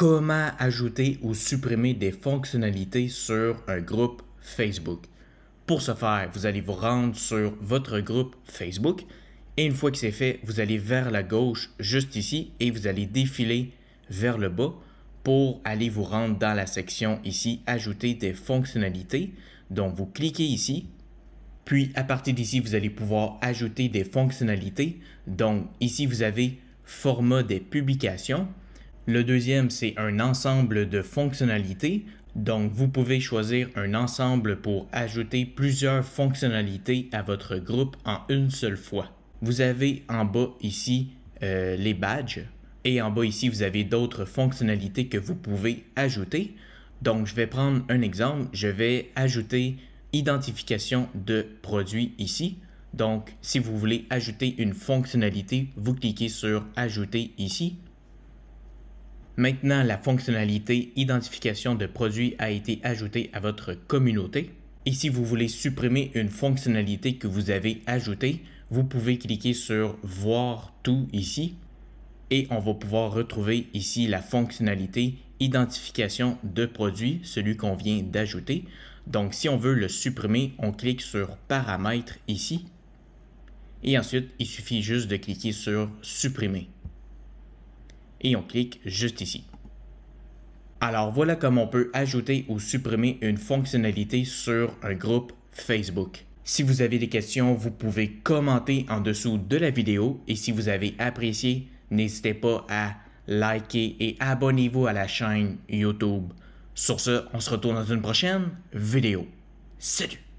comment ajouter ou supprimer des fonctionnalités sur un groupe Facebook. Pour ce faire, vous allez vous rendre sur votre groupe Facebook et une fois que c'est fait, vous allez vers la gauche juste ici et vous allez défiler vers le bas pour aller vous rendre dans la section ici ajouter des fonctionnalités. Donc vous cliquez ici puis à partir d'ici, vous allez pouvoir ajouter des fonctionnalités. Donc ici, vous avez format des publications. Le deuxième, c'est un ensemble de fonctionnalités. Donc, vous pouvez choisir un ensemble pour ajouter plusieurs fonctionnalités à votre groupe en une seule fois. Vous avez en bas ici euh, les badges et en bas ici, vous avez d'autres fonctionnalités que vous pouvez ajouter. Donc, je vais prendre un exemple. Je vais ajouter identification de produit ici. Donc, si vous voulez ajouter une fonctionnalité, vous cliquez sur Ajouter ici. Maintenant, la fonctionnalité identification de produits a été ajoutée à votre communauté. Et si vous voulez supprimer une fonctionnalité que vous avez ajoutée, vous pouvez cliquer sur Voir tout ici et on va pouvoir retrouver ici la fonctionnalité identification de produits, celui qu'on vient d'ajouter. Donc si on veut le supprimer, on clique sur Paramètres ici et ensuite il suffit juste de cliquer sur Supprimer et on clique juste ici. Alors voilà comment on peut ajouter ou supprimer une fonctionnalité sur un groupe Facebook. Si vous avez des questions, vous pouvez commenter en dessous de la vidéo et si vous avez apprécié, n'hésitez pas à liker et abonnez-vous à la chaîne YouTube. Sur ce, on se retrouve dans une prochaine vidéo. Salut